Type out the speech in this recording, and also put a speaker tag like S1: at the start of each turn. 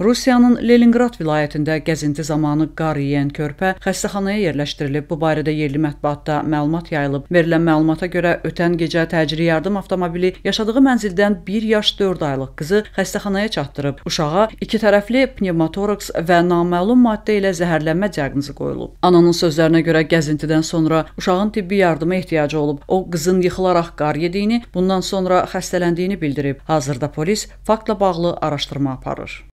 S1: Rusiyanın Leninqrad vilayətində gəzinti zamanı qar yeyən körpə xəstəxanaya yerləşdirilib. Bu barədə yerli mətbuatda məlumat yayılıb. Verilən məlumata görə ötən gecə təcili yardım avtomobili yaşadığı mənzildən 1 yaş 4 aylıq qızı xəstəxanaya çatdırıb. Uşağa iki tərəfli pnevmotoraks və naməlum maddə ilə zəhərlənmə diaqnozu qoyulub. Ananın sözlərinə görə gəzintidən sonra uşağın tibbi yardıma ehtiyacı olub. O qızın yıxılaraq qar yediyini, bundan sonra xəstələndiyini bildirib. Hazırda polis faktla bağlı araşdırma aparır.